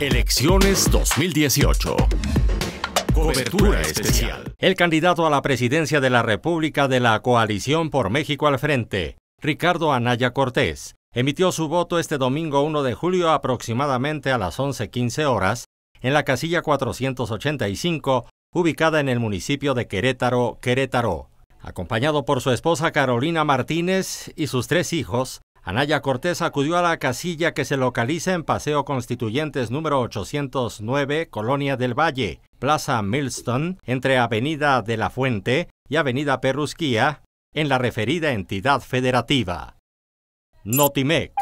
Elecciones 2018. Cobertura especial. El candidato a la presidencia de la República de la Coalición por México al Frente, Ricardo Anaya Cortés, emitió su voto este domingo 1 de julio aproximadamente a las 11.15 horas en la casilla 485 ubicada en el municipio de Querétaro, Querétaro. Acompañado por su esposa Carolina Martínez y sus tres hijos, Anaya Cortés acudió a la casilla que se localiza en Paseo Constituyentes número 809, Colonia del Valle, Plaza Milston, entre Avenida de la Fuente y Avenida Perrusquía, en la referida entidad federativa. Notimex.